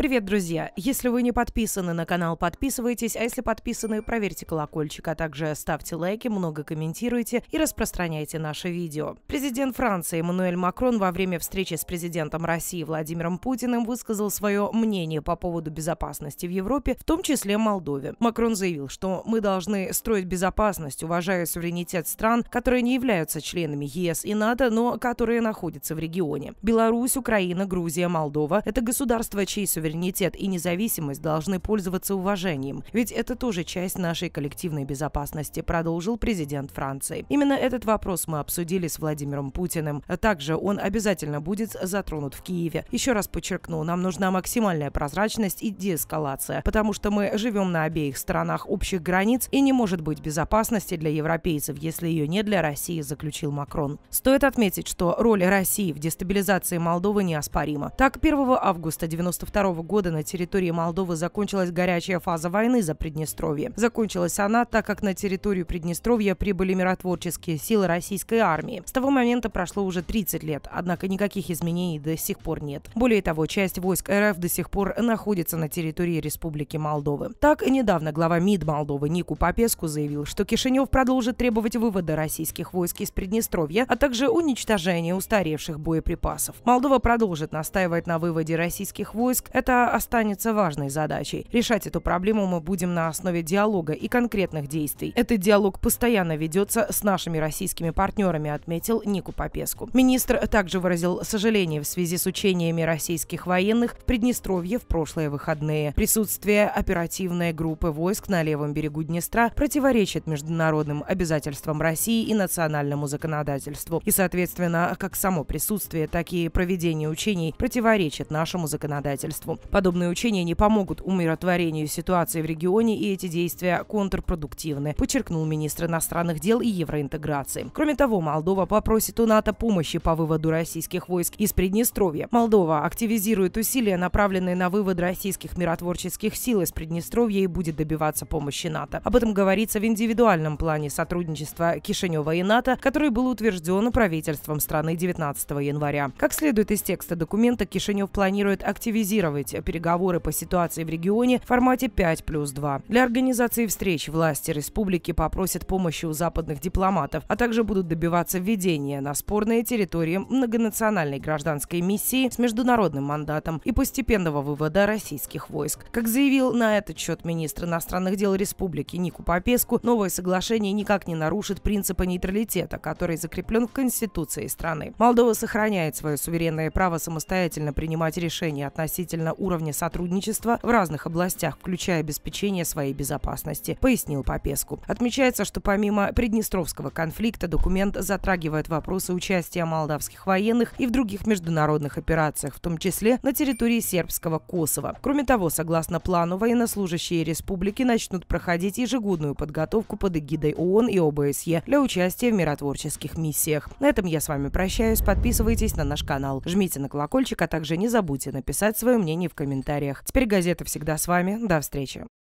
Привет, друзья! Если вы не подписаны на канал, подписывайтесь, а если подписаны, проверьте колокольчик, а также ставьте лайки, много комментируйте и распространяйте наше видео. Президент Франции Эммануэль Макрон во время встречи с президентом России Владимиром Путиным высказал свое мнение по поводу безопасности в Европе, в том числе Молдове. Макрон заявил, что мы должны строить безопасность, уважая суверенитет стран, которые не являются членами ЕС и НАТО, но которые находятся в регионе. Беларусь, Украина, Грузия, Молдова – это государства, чей суверенитет суверенитет и независимость должны пользоваться уважением, ведь это тоже часть нашей коллективной безопасности, продолжил президент Франции. Именно этот вопрос мы обсудили с Владимиром Путиным. Также он обязательно будет затронут в Киеве. Еще раз подчеркну, нам нужна максимальная прозрачность и деэскалация, потому что мы живем на обеих сторонах общих границ и не может быть безопасности для европейцев, если ее не для России, заключил Макрон. Стоит отметить, что роль России в дестабилизации Молдовы неоспорима. Так, 1 августа 1992 1991 года на территории Молдовы закончилась горячая фаза войны за Приднестровье. Закончилась она, так как на территорию Приднестровья прибыли миротворческие силы российской армии. С того момента прошло уже 30 лет, однако никаких изменений до сих пор нет. Более того, часть войск РФ до сих пор находится на территории Республики Молдовы. Так, недавно глава МИД Молдовы Нику Попеску заявил, что Кишинев продолжит требовать вывода российских войск из Приднестровья, а также уничтожения устаревших боеприпасов. Молдова продолжит настаивать на выводе российских войск. Это это останется важной задачей. Решать эту проблему мы будем на основе диалога и конкретных действий. Этот диалог постоянно ведется с нашими российскими партнерами, отметил Нику Попеску. Министр также выразил сожаление в связи с учениями российских военных в Приднестровье в прошлые выходные. Присутствие оперативной группы войск на левом берегу Днестра противоречит международным обязательствам России и национальному законодательству. И, соответственно, как само присутствие, так и проведение учений противоречит нашему законодательству. Подобные учения не помогут умиротворению ситуации в регионе, и эти действия контрпродуктивны, подчеркнул министр иностранных дел и евроинтеграции. Кроме того, Молдова попросит у НАТО помощи по выводу российских войск из Приднестровья. Молдова активизирует усилия, направленные на вывод российских миротворческих сил из Приднестровья и будет добиваться помощи НАТО. Об этом говорится в индивидуальном плане сотрудничества Кишинева и НАТО, который был утвержден правительством страны 19 января. Как следует из текста документа, Кишинев планирует активизировать проводить переговоры по ситуации в регионе в формате 5 плюс 2. Для организации встреч власти республики попросят помощи у западных дипломатов, а также будут добиваться введения на спорные территории многонациональной гражданской миссии с международным мандатом и постепенного вывода российских войск. Как заявил на этот счет министр иностранных дел республики Нику Попеску, новое соглашение никак не нарушит принципа нейтралитета, который закреплен в Конституции страны. Молдова сохраняет свое суверенное право самостоятельно принимать решения относительно уровня сотрудничества в разных областях, включая обеспечение своей безопасности, пояснил Попеску. Отмечается, что помимо Приднестровского конфликта документ затрагивает вопросы участия молдавских военных и в других международных операциях, в том числе на территории сербского Косово. Кроме того, согласно плану, военнослужащие республики начнут проходить ежегодную подготовку под эгидой ООН и ОБСЕ для участия в миротворческих миссиях. На этом я с вами прощаюсь. Подписывайтесь на наш канал, жмите на колокольчик, а также не забудьте написать свое мнение мнений в комментариях. Теперь газета всегда с вами. До встречи.